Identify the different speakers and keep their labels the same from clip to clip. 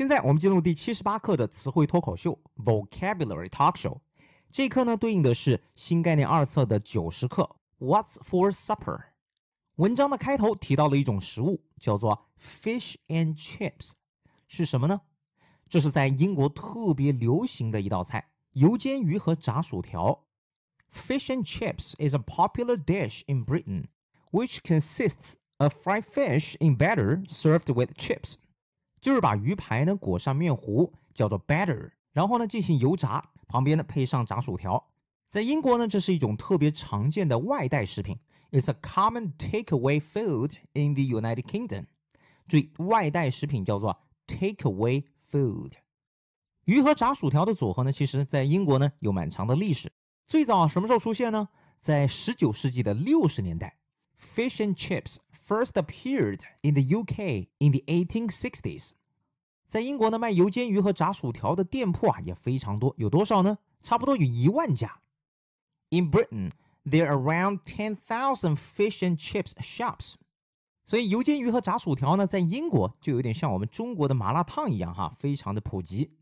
Speaker 1: 现在我们进入第七十八课的词汇脱口秀 （Vocabulary Talk Show）。这一课呢，对应的是新概念二册的九十课 “What's for supper”。文章的开头提到了一种食物，叫做 “fish and chips”，是什么呢？这是在英国特别流行的一道菜——油煎鱼和炸薯条。Fish and chips is a popular dish in Britain, which consists of fried fish in batter served with chips. 就是把鱼排呢裹上面糊，叫做 batter，然后呢进行油炸，旁边呢配上炸薯条。在英国呢，这是一种特别常见的外带食品。It's a common takeaway food in the United Kingdom。注意，外带食品叫做 takeaway food。鱼和炸薯条的组合呢，其实在英国呢有蛮长的历史。最早什么时候出现呢？在十九世纪的六十年代，fish and chips。First appeared in the UK in the 1860s。在英国呢，卖油煎鱼和炸薯条的店铺啊也非常多，有多少呢？差不多有一万家。In Britain, there are around ten thousand fish and chips shops。所以油煎鱼和炸薯条呢，在英国就有点像我们中国的麻辣烫一样哈，非常的普及。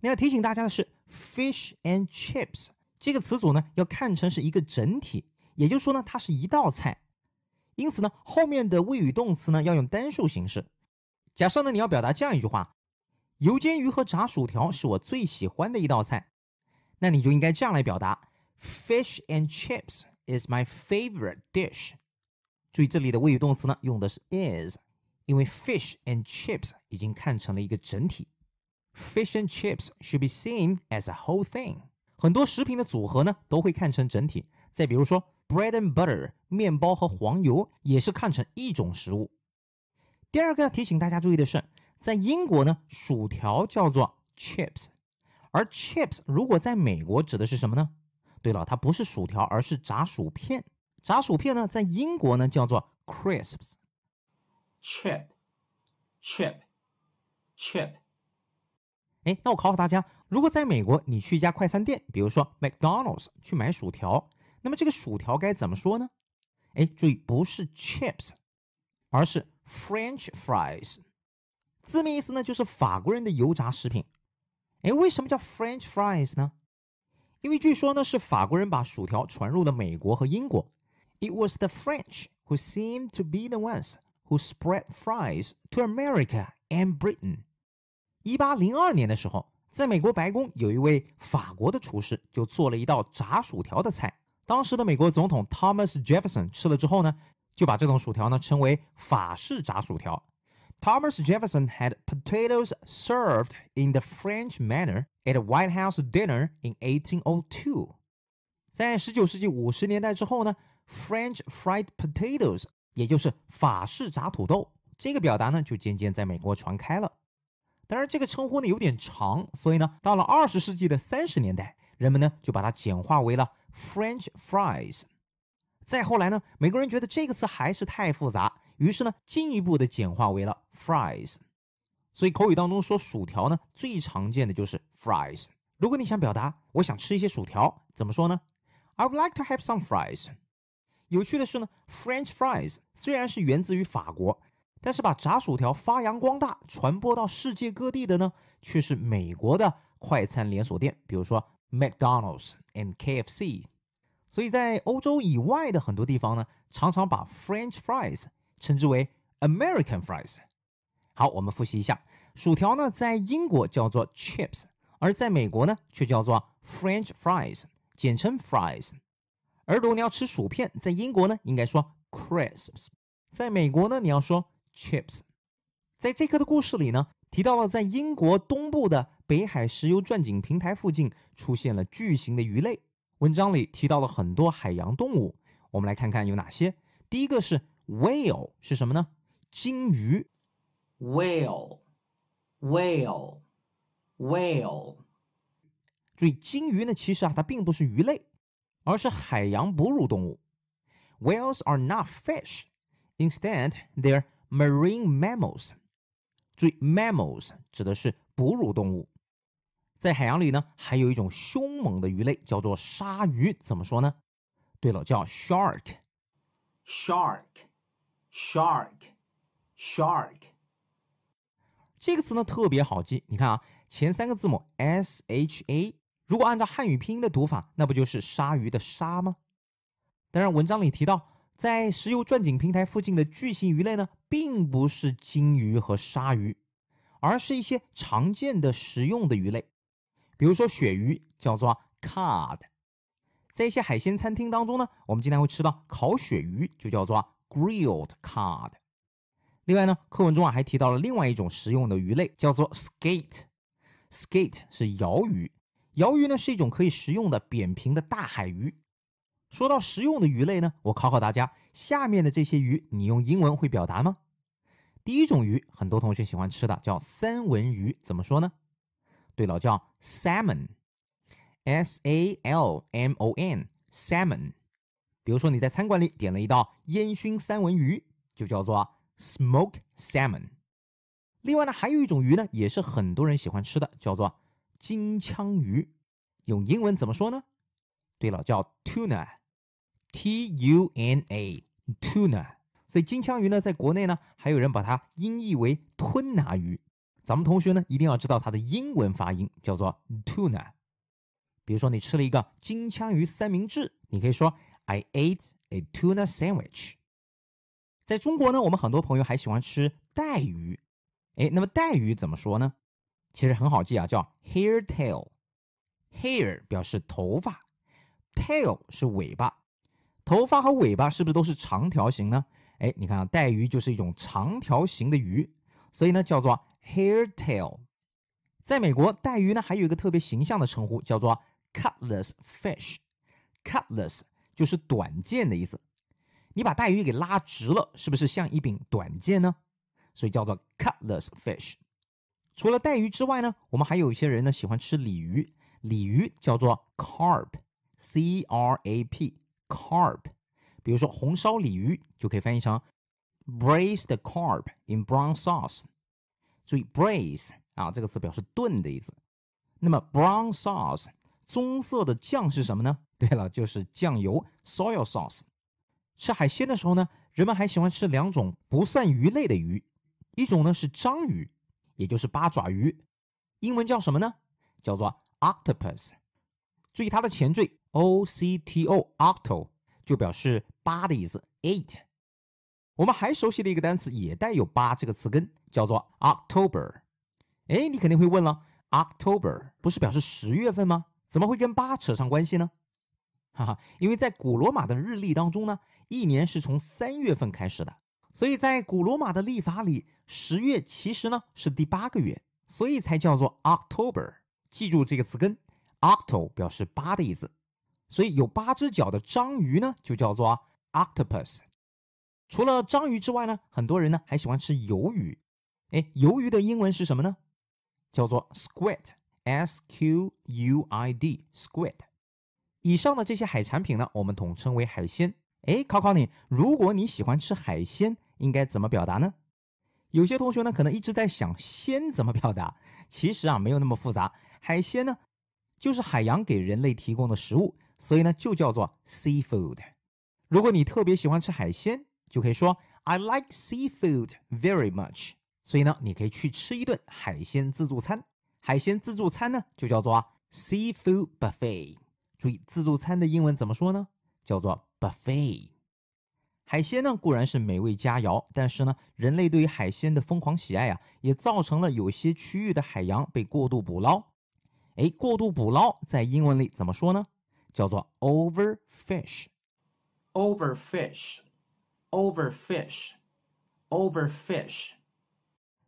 Speaker 1: 那要提醒大家的是，fish and chips 这个词组呢要看成是一个整体，也就是说呢，它是一道菜。因此呢，后面的谓语动词呢要用单数形式。假设呢你要表达这样一句话，油煎鱼和炸薯条是我最喜欢的一道菜，那你就应该这样来表达：Fish and chips is my favorite dish。注意这里的谓语动词呢用的是 is，因为 fish and chips 已经看成了一个整体。Fish and chips should be seen as a whole thing。很多食品的组合呢都会看成整体。再比如说。bread and butter 面包和黄油也是看成一种食物。第二个要提醒大家注意的是，在英国呢，薯条叫做 chips，而 chips 如果在美国指的是什么呢？对了，它不是薯条，而是炸薯片。炸薯片呢，在英国呢叫做 crisps。chip chip chip。哎，那我考考大家，如果在美国你去一家快餐店，比如说 McDonald's 去买薯条。那么这个薯条该怎么说呢？哎，注意不是 chips，而是 French fries。字面意思呢，就是法国人的油炸食品。哎，为什么叫 French fries 呢？因为据说呢是法国人把薯条传入了美国和英国。It was the French who seemed to be the ones who spread fries to America and Britain。一八零二年的时候，在美国白宫有一位法国的厨师就做了一道炸薯条的菜。当时的美国总统 Thomas Jefferson 吃了之后呢，就把这种薯条呢称为法式炸薯条。Thomas Jefferson had potatoes served in the French manner at White House dinner in 1802。在十九世纪五十年代之后呢，French fried potatoes，也就是法式炸土豆这个表达呢，就渐渐在美国传开了。当然，这个称呼呢有点长，所以呢，到了二十世纪的三十年代，人们呢就把它简化为了。French fries，再后来呢，美国人觉得这个词还是太复杂，于是呢，进一步的简化为了 fries。所以口语当中说薯条呢，最常见的就是 fries。如果你想表达我想吃一些薯条，怎么说呢？I would like to have some fries。有趣的是呢，French fries 虽然是源自于法国，但是把炸薯条发扬光大、传播到世界各地的呢，却是美国的快餐连锁店，比如说。McDonald's and KFC，所以在欧洲以外的很多地方呢，常常把 French fries 称之为 American fries。好，我们复习一下：薯条呢，在英国叫做 chips，而在美国呢，却叫做 French fries，简称 fries。而如果你要吃薯片，在英国呢，应该说 crisps，在美国呢，你要说 chips。在这课的故事里呢，提到了在英国东部的。北海石油钻井平台附近出现了巨型的鱼类。文章里提到了很多海洋动物，我们来看看有哪些。第一个是 whale，是什么呢？鲸鱼。whale，whale，whale。注意，鲸鱼呢，其实啊，它并不是鱼类，而是海洋哺乳动物。Whales are not fish; instead, they're marine mammals。注意，mammals 指的是哺乳动物。在海洋里呢，还有一种凶猛的鱼类叫做鲨鱼，怎么说呢？对了，叫 shark，shark，shark，shark。这个词呢特别好记，你看啊，前三个字母 s h a，如果按照汉语拼音的读法，那不就是鲨鱼的鲨吗？当然，文章里提到，在石油钻井平台附近的巨型鱼类呢，并不是鲸鱼和鲨鱼，而是一些常见的食用的鱼类。比如说，鳕鱼叫做 cod，在一些海鲜餐厅当中呢，我们经常会吃到烤鳕鱼，就叫做 grilled cod。另外呢，课文中啊还提到了另外一种食用的鱼类，叫做 skate。skate 是鳐鱼，鳐鱼呢是一种可以食用的扁平的大海鱼。说到食用的鱼类呢，我考考大家，下面的这些鱼，你用英文会表达吗？第一种鱼，很多同学喜欢吃的，叫三文鱼，怎么说呢？对了，叫 salmon，s a l m o n，salmon。比如说你在餐馆里点了一道烟熏三文鱼，就叫做 smoked salmon。另外呢，还有一种鱼呢，也是很多人喜欢吃的，叫做金枪鱼。用英文怎么说呢？对了，叫 tuna，t u n a，tuna。所以金枪鱼呢，在国内呢，还有人把它音译为吞拿鱼。咱们同学呢一定要知道它的英文发音叫做 tuna。比如说你吃了一个金枪鱼三明治，你可以说 I ate a tuna sandwich。在中国呢，我们很多朋友还喜欢吃带鱼，哎，那么带鱼怎么说呢？其实很好记啊，叫 hairtail。hair 表示头发，tail 是尾巴。头发和尾巴是不是都是长条形呢？哎，你看啊，带鱼就是一种长条形的鱼，所以呢，叫做。Hairtail，在美国，带鱼呢还有一个特别形象的称呼，叫做 c u t l e s s fish。Cutlass 就是短剑的意思。你把带鱼给拉直了，是不是像一柄短剑呢？所以叫做 c u t l e s s fish。除了带鱼之外呢，我们还有一些人呢喜欢吃鲤鱼。鲤鱼叫做 carp，c r a p，carp。比如说红烧鲤鱼就可以翻译成 braised carp in brown sauce。注意 braise 啊，这个词表示炖的意思。那么 brown sauce，棕色的酱是什么呢？对了，就是酱油 soy sauce。吃海鲜的时候呢，人们还喜欢吃两种不算鱼类的鱼，一种呢是章鱼，也就是八爪鱼，英文叫什么呢？叫做 octopus。注意它的前缀 o c t o octo 就表示八的意思 eight。我们还熟悉的一个单词也带有“八”这个词根，叫做 October。哎，你肯定会问了，October 不是表示十月份吗？怎么会跟八扯上关系呢？哈哈，因为在古罗马的日历当中呢，一年是从三月份开始的，所以在古罗马的历法里，十月其实呢是第八个月，所以才叫做 October。记住这个词根，octo 表示八的意思，所以有八只脚的章鱼呢，就叫做 Octopus。除了章鱼之外呢，很多人呢还喜欢吃鱿鱼。哎，鱿鱼的英文是什么呢？叫做 squid，s q u i d，squid。以上的这些海产品呢，我们统称为海鲜。哎，考考你，如果你喜欢吃海鲜，应该怎么表达呢？有些同学呢可能一直在想“鲜”怎么表达，其实啊没有那么复杂。海鲜呢就是海洋给人类提供的食物，所以呢就叫做 seafood。如果你特别喜欢吃海鲜，就可以说 I like seafood very much。所以呢，你可以去吃一顿海鲜自助餐。海鲜自助餐呢，就叫做 seafood buffet。注意，自助餐的英文怎么说呢？叫做 buffet。海鲜呢，固然是美味佳肴，但是呢，人类对于海鲜的疯狂喜爱啊，也造成了有些区域的海洋被过度捕捞。哎，过度捕捞在英文里怎么说呢？叫做 overfish。overfish。overfish, overfish.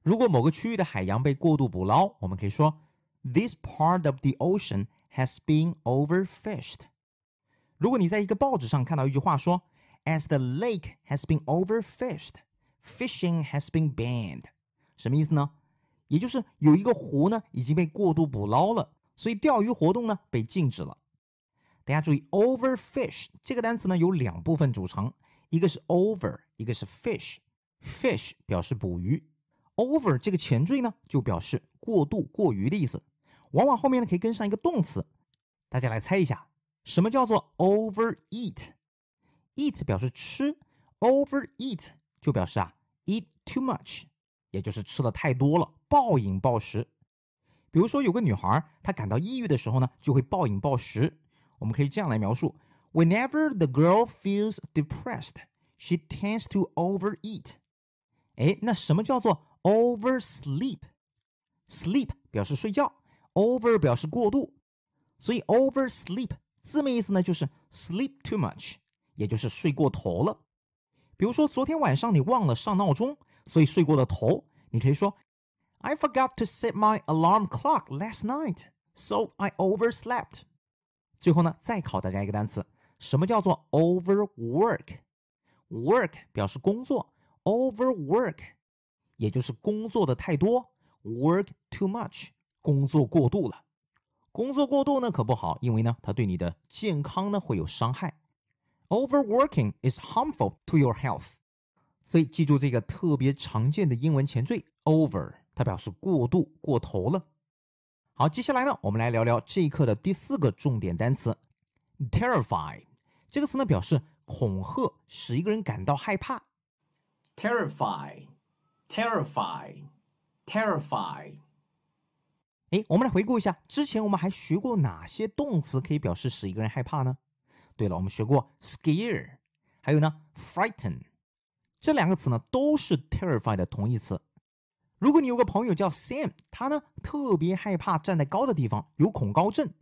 Speaker 1: 如果某个区域的海洋被过度捕捞，我们可以说 This part of the ocean has been overfished。如果你在一个报纸上看到一句话说 As the lake has been overfished, fishing has been banned，什么意思呢？也就是有一个湖呢已经被过度捕捞了，所以钓鱼活动呢被禁止了。大家注意，overfish 这个单词呢由两部分组成，一个是 over，一个是 fish。fish 表示捕鱼，over 这个前缀呢，就表示过度、过于的意思。往往后面呢可以跟上一个动词。大家来猜一下，什么叫做 overeat？eat 表示吃，overeat 就表示啊 eat too much，也就是吃的太多了，暴饮暴食。比如说有个女孩，她感到抑郁的时候呢，就会暴饮暴食。我们可以这样来描述。Whenever the girl feels depressed, she tends to overeat。哎，那什么叫做 oversleep？sleep 表示睡觉，over 表示过度，所以 oversleep 字面意思呢就是 sleep too much，也就是睡过头了。比如说昨天晚上你忘了上闹钟，所以睡过了头，你可以说 I forgot to set my alarm clock last night, so I overslept。最后呢，再考大家一个单词。什么叫做 overwork？work 表示工作，overwork 也就是工作的太多，work too much 工作过度了。工作过度呢可不好，因为呢它对你的健康呢会有伤害。Overworking is harmful to your health。所以记住这个特别常见的英文前缀 over，它表示过度、过头了。好，接下来呢我们来聊聊这一课的第四个重点单词：terrify。这个词呢，表示恐吓，使一个人感到害怕。Terrify, terrify, terrify。哎，我们来回顾一下，之前我们还学过哪些动词可以表示使一个人害怕呢？对了，我们学过 scare，还有呢，frighten。这两个词呢，都是 terrify 的同义词。如果你有个朋友叫 Sam，他呢特别害怕站在高的地方，有恐高症。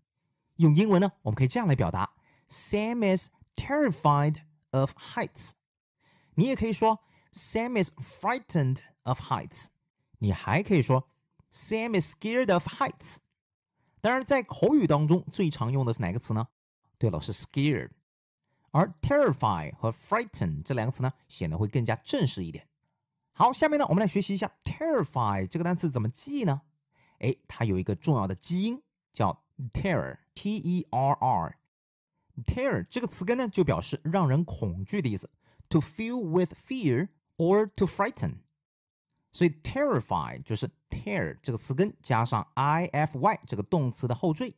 Speaker 1: 用英文呢，我们可以这样来表达：Sam is terrified of heights. heights。你也可以说 Sam is frightened of heights. heights。你还可以说 Sam is scared of heights. heights。当然，在口语当中最常用的是哪个词呢？对了，是 scared。而 terrify 和 frighten 这两个词呢，显得会更加正式一点。好，下面呢，我们来学习一下 terrify 这个单词怎么记呢？哎，它有一个重要的基因叫 terror，T-E-R-R，Terror 这个词根呢，就表示让人恐惧的意思，to feel with fear or to frighten。所以，terrify 就是 terror 这个词根加上 i f y 这个动词的后缀，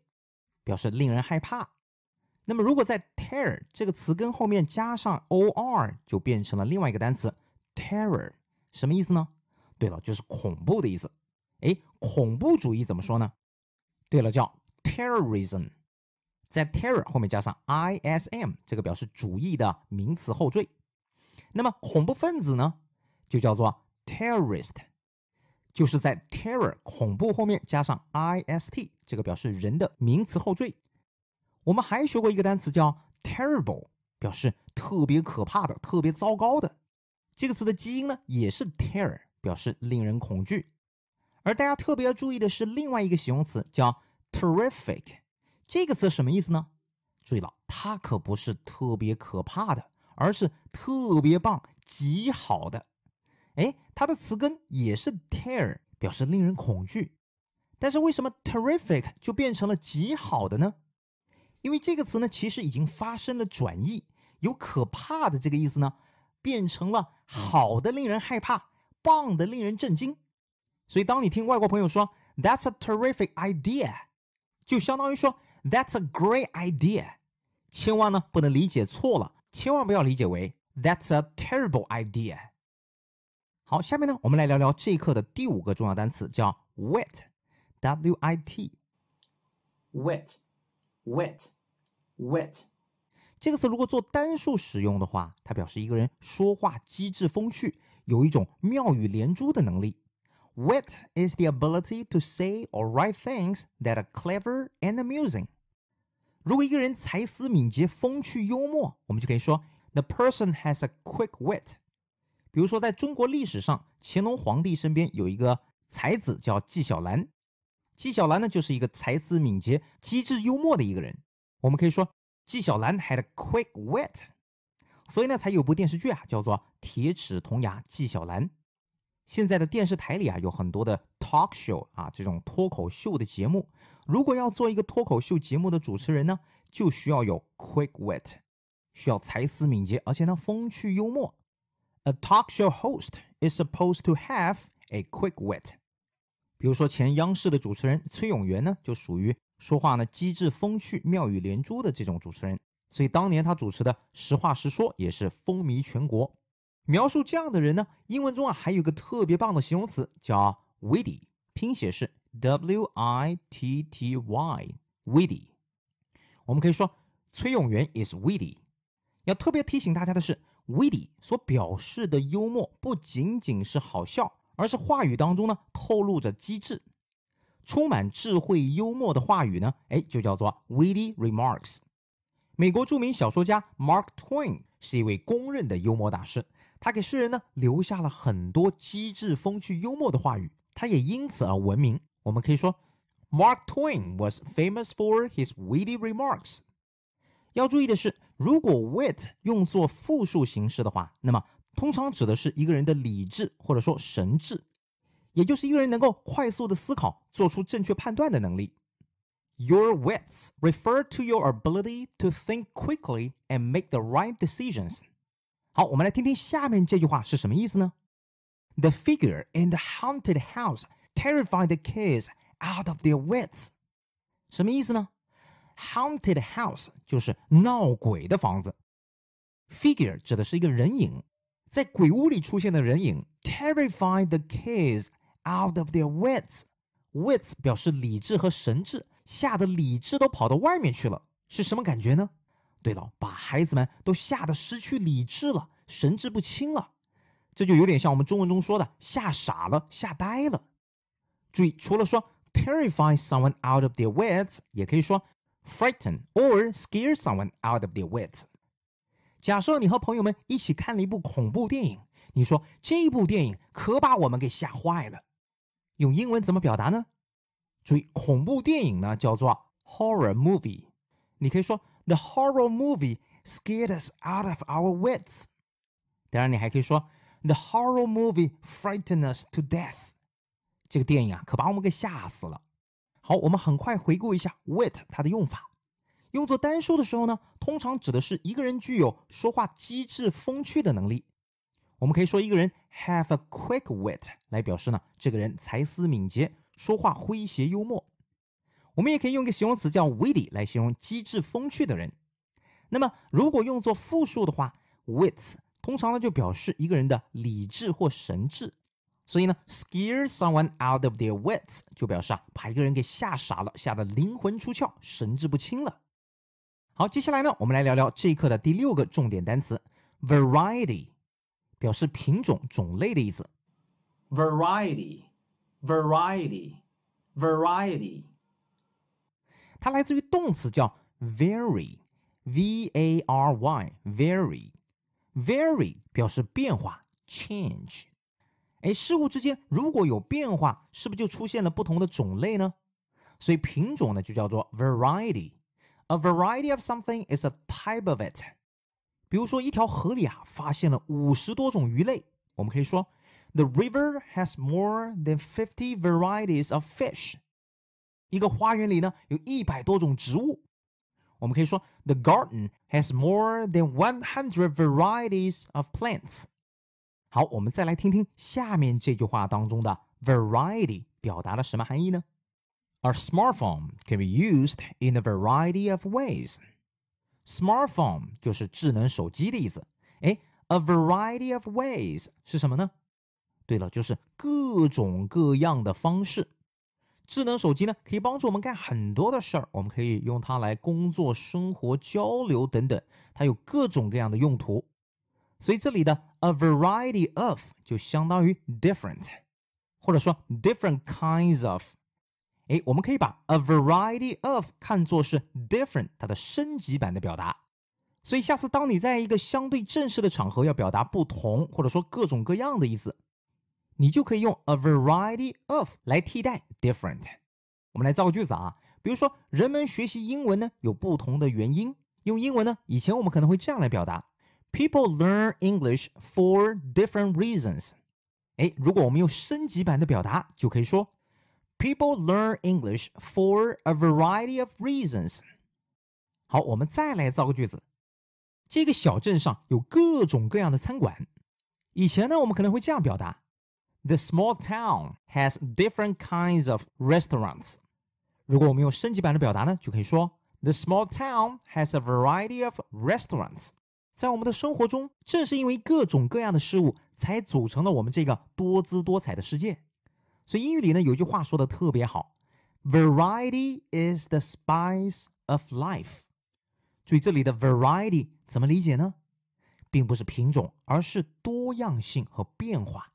Speaker 1: 表示令人害怕。那么，如果在 terror 这个词根后面加上 o r，就变成了另外一个单词 terror，什么意思呢？对了，就是恐怖的意思。哎，恐怖主义怎么说呢？对了，叫 terrorism。在 terror 后面加上 ism 这个表示主义的名词后缀，那么恐怖分子呢，就叫做 terrorist，就是在 terror 恐怖后面加上 ist 这个表示人的名词后缀。我们还学过一个单词叫 terrible，表示特别可怕的、特别糟糕的。这个词的基因呢也是 terror，表示令人恐惧。而大家特别要注意的是另外一个形容词叫 terrific。这个词什么意思呢？注意了，它可不是特别可怕的，而是特别棒、极好的。哎，它的词根也是 terr，表示令人恐惧。但是为什么 terrific 就变成了极好的呢？因为这个词呢，其实已经发生了转义，有可怕的这个意思呢，变成了好的、令人害怕、棒的、令人震惊。所以，当你听外国朋友说 "That's a terrific idea"，就相当于说。That's a great idea，千万呢不能理解错了，千万不要理解为 That's a terrible idea。好，下面呢我们来聊聊这一课的第五个重要单词，叫 w e t w i t w e t w e t w e t 这个词如果做单数使用的话，它表示一个人说话机智风趣，有一种妙语连珠的能力。Wit is the ability to say or write things that are clever and amusing。如果一个人才思敏捷、风趣幽默，我们就可以说 the person has a quick wit。比如说，在中国历史上，乾隆皇帝身边有一个才子叫纪晓岚，纪晓岚呢就是一个才思敏捷、机智幽默的一个人。我们可以说，纪晓岚 had a quick wit。所以呢，才有部电视剧啊，叫做《铁齿铜牙纪晓岚》。现在的电视台里啊，有很多的 talk show 啊，这种脱口秀的节目。如果要做一个脱口秀节目的主持人呢，就需要有 quick wit，需要才思敏捷，而且呢风趣幽默。A talk show host is supposed to have a quick wit。比如说前央视的主持人崔永元呢，就属于说话呢机智风趣、妙语连珠的这种主持人。所以当年他主持的《实话实说》也是风靡全国。描述这样的人呢，英文中啊还有个特别棒的形容词叫 witty，拼写是 w i t t y witty。我们可以说崔永元 is witty。要特别提醒大家的是，witty 所表示的幽默不仅仅是好笑，而是话语当中呢透露着机智，充满智慧幽默的话语呢，哎，就叫做 witty remarks。美国著名小说家 Mark Twain 是一位公认的幽默大师。他给世人呢留下了很多机智、风趣、幽默的话语，他也因此而闻名。我们可以说，Mark Twain was famous for his witty remarks。要注意的是，如果 wit 用作复数形式的话，那么通常指的是一个人的理智或者说神智，也就是一个人能够快速的思考、做出正确判断的能力。Your wits refer to your ability to think quickly and make the right decisions. 好，我们来听听下面这句话是什么意思呢？The figure in the haunted house terrified the kids out of their wits。什么意思呢？Haunted house 就是闹鬼的房子，figure 指的是一个人影，在鬼屋里出现的人影，terrified the kids out of their wits。wits 表示理智和神智，吓得理智都跑到外面去了，是什么感觉呢？对了，把孩子们都吓得失去理智了，神志不清了，这就有点像我们中文中说的“吓傻了”“吓呆了”。注意，除了说 “terrify someone out of their wits”，也可以说 “frighten” or s c a r e someone out of their wits”。假设你和朋友们一起看了一部恐怖电影，你说这部电影可把我们给吓坏了。用英文怎么表达呢？注意，恐怖电影呢叫做 “horror movie”，你可以说。The horror movie scared us out of our wits。当然，你还可以说，The horror movie frightened us to death。这个电影啊，可把我们给吓死了。好，我们很快回顾一下 wit 它的用法。用作单数的时候呢，通常指的是一个人具有说话机智风趣的能力。我们可以说一个人 have a quick wit 来表示呢，这个人才思敏捷，说话诙谐幽默。我们也可以用一个形容词叫 “wit” t y 来形容机智风趣的人。那么，如果用作复数的话，“wits” 通常呢就表示一个人的理智或神智。所以呢，“scare someone out of their wits” 就表示啊把一个人给吓傻了，吓得灵魂出窍、神志不清了。好，接下来呢，我们来聊聊这一课的第六个重点单词 “variety”，表示品种、种类的意思。Variety, variety, variety。它来自于动词叫 vary，v a r y，vary。vary 表示变化，change。哎，事物之间如果有变化，是不是就出现了不同的种类呢？所以品种呢就叫做 variety。A variety of something is a type of it。比如说，一条河里啊发现了五十多种鱼类，我们可以说 The river has more than fifty varieties of fish。一个花园里呢有一百多种植物。我们可以说，The garden has more than one hundred varieties of plants。好，我们再来听听下面这句话当中的 variety 表达了什么含义呢？Our smartphone can be used in a variety of ways。smartphone 就是智能手机的意思。哎，a variety of ways 是什么呢？对了，就是各种各样的方式。智能手机呢，可以帮助我们干很多的事儿，我们可以用它来工作、生活、交流等等，它有各种各样的用途。所以这里的 a variety of 就相当于 different，或者说 different kinds of。哎，我们可以把 a variety of 看作是 different 它的升级版的表达。所以下次当你在一个相对正式的场合要表达不同或者说各种各样的意思。你就可以用 a variety of 来替代 different。我们来造个句子啊，比如说人们学习英文呢有不同的原因。用英文呢，以前我们可能会这样来表达：People learn English for different reasons。哎，如果我们用升级版的表达，就可以说：People learn English for a variety of reasons。好，我们再来造个句子。这个小镇上有各种各样的餐馆。以前呢，我们可能会这样表达。The small town has different kinds of restaurants。如果我们用升级版的表达呢，就可以说 The small town has a variety of restaurants。在我们的生活中，正是因为各种各样的事物，才组成了我们这个多姿多彩的世界。所以英语里呢有一句话说的特别好：Variety is the spice of life。注意这里的 variety 怎么理解呢？并不是品种，而是多样性和变化。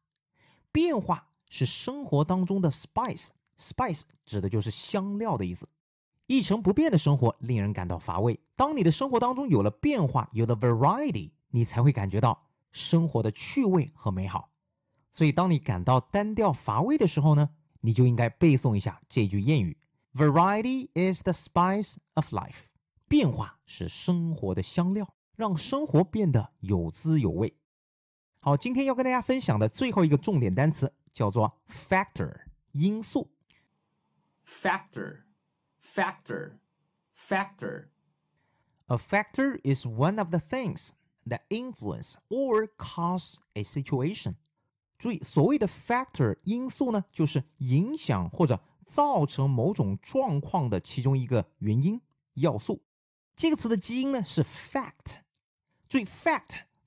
Speaker 1: 变化是生活当中的 spice，spice 指的就是香料的意思。一成不变的生活令人感到乏味。当你的生活当中有了变化，有了 variety，你才会感觉到生活的趣味和美好。所以，当你感到单调乏味的时候呢，你就应该背诵一下这句谚语：“Variety is the spice of life。”变化是生活的香料，让生活变得有滋有味。好，今天要跟大家分享的最后一个重点单词叫做 factor 因素，factor，factor，factor。A factor is one of the things that influence or cause a situation. 注意，所谓的 factor 因素呢，就是影响或者造成某种状况的其中一个原因要素。这个词的基因呢是 fact。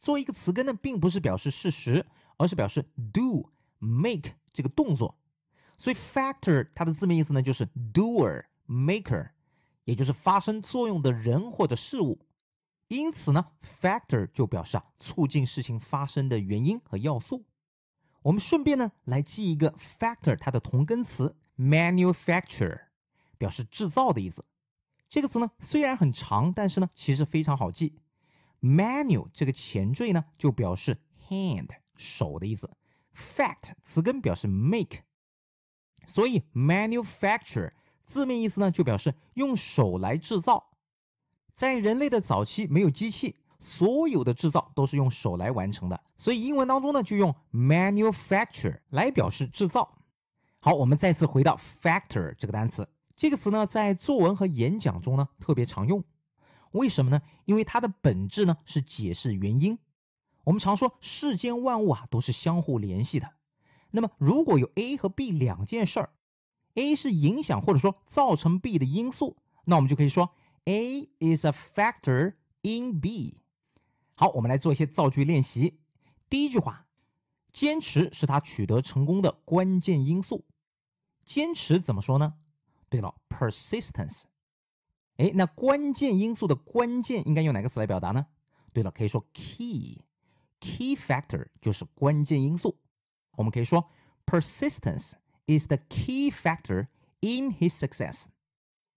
Speaker 1: 作为一个词根呢，并不是表示事实，而是表示 do、make 这个动作。所以 factor 它的字面意思呢，就是 doer、maker，也就是发生作用的人或者事物。因此呢，factor 就表示啊，促进事情发生的原因和要素。我们顺便呢，来记一个 factor 它的同根词 manufacture，表示制造的意思。这个词呢虽然很长，但是呢其实非常好记。manual 这个前缀呢，就表示 hand 手的意思。fact 词根表示 make，所以 manufacture 字面意思呢，就表示用手来制造。在人类的早期，没有机器，所有的制造都是用手来完成的，所以英文当中呢，就用 manufacture 来表示制造。好，我们再次回到 factor 这个单词，这个词呢，在作文和演讲中呢，特别常用。为什么呢？因为它的本质呢是解释原因。我们常说世间万物啊都是相互联系的。那么如果有 A 和 B 两件事儿，A 是影响或者说造成 B 的因素，那我们就可以说 A is a factor in B。好，我们来做一些造句练习。第一句话，坚持是他取得成功的关键因素。坚持怎么说呢？对了，Persistence。哎，那关键因素的关键应该用哪个词来表达呢？对了，可以说 key key factor 就是关键因素。我们可以说 persistence is the key factor in his success。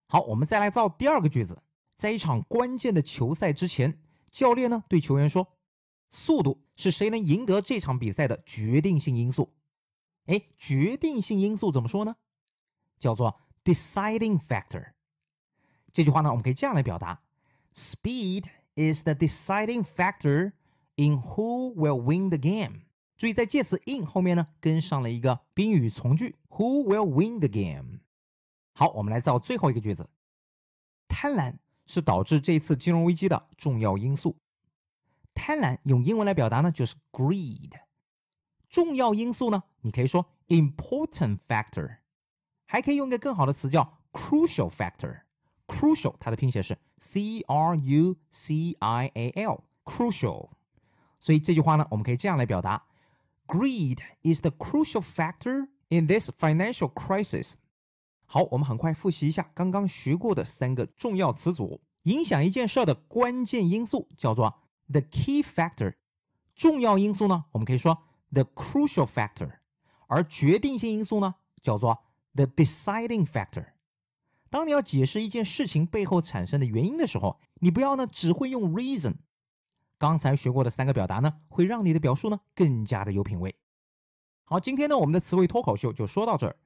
Speaker 1: 好，我们再来造第二个句子，在一场关键的球赛之前，教练呢对球员说：“速度是谁能赢得这场比赛的决定性因素。”哎，决定性因素怎么说呢？叫做 deciding factor。这句话呢，我们可以这样来表达：Speed is the deciding factor in who will win the game。注意，在介词 in 后面呢，跟上了一个宾语从句 who will win the game。好，我们来造最后一个句子：贪婪是导致这次金融危机的重要因素。贪婪用英文来表达呢，就是 greed。重要因素呢，你可以说 important factor，还可以用一个更好的词叫 crucial factor。crucial，它的拼写是 c r u c i a l，crucial。所以这句话呢，我们可以这样来表达：Greed is the crucial factor in this financial crisis。好，我们很快复习一下刚刚学过的三个重要词组。影响一件事的关键因素叫做 the key factor，重要因素呢，我们可以说 the crucial factor，而决定性因素呢，叫做 the deciding factor。当你要解释一件事情背后产生的原因的时候，你不要呢只会用 reason。刚才学过的三个表达呢，会让你的表述呢更加的有品味。好，今天呢我们的词汇脱口秀就说到这儿。